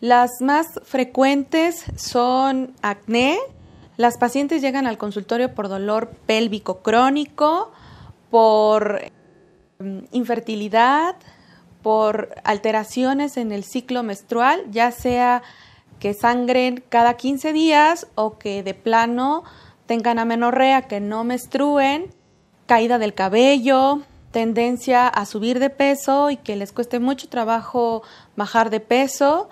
Las más frecuentes son acné. Las pacientes llegan al consultorio por dolor pélvico crónico, por mm, infertilidad, por alteraciones en el ciclo menstrual, ya sea que sangren cada 15 días o que de plano tengan amenorrea, que no menstruen, caída del cabello, tendencia a subir de peso y que les cueste mucho trabajo bajar de peso,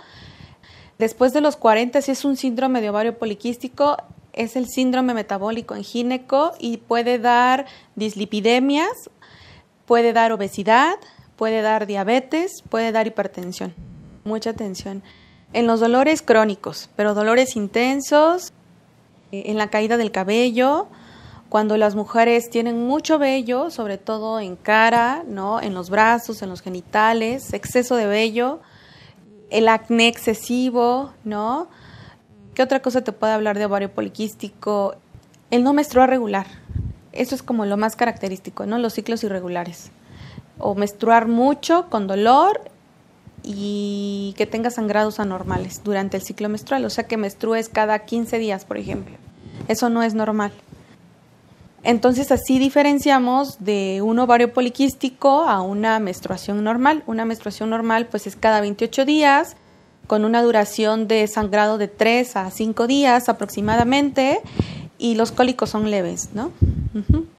Después de los 40, si es un síndrome de ovario poliquístico, es el síndrome metabólico en gineco y puede dar dislipidemias, puede dar obesidad, puede dar diabetes, puede dar hipertensión. Mucha atención. En los dolores crónicos, pero dolores intensos, eh, en la caída del cabello, cuando las mujeres tienen mucho vello, sobre todo en cara, ¿no? en los brazos, en los genitales, exceso de vello, el acné excesivo, ¿no? ¿Qué otra cosa te puede hablar de ovario poliquístico? El no menstruar regular. Eso es como lo más característico, ¿no? Los ciclos irregulares. O menstruar mucho con dolor y que tenga sangrados anormales durante el ciclo menstrual. O sea, que menstrues cada 15 días, por ejemplo. Eso no es normal. Entonces así diferenciamos de un ovario poliquístico a una menstruación normal. Una menstruación normal pues es cada 28 días con una duración de sangrado de 3 a 5 días aproximadamente y los cólicos son leves, ¿no?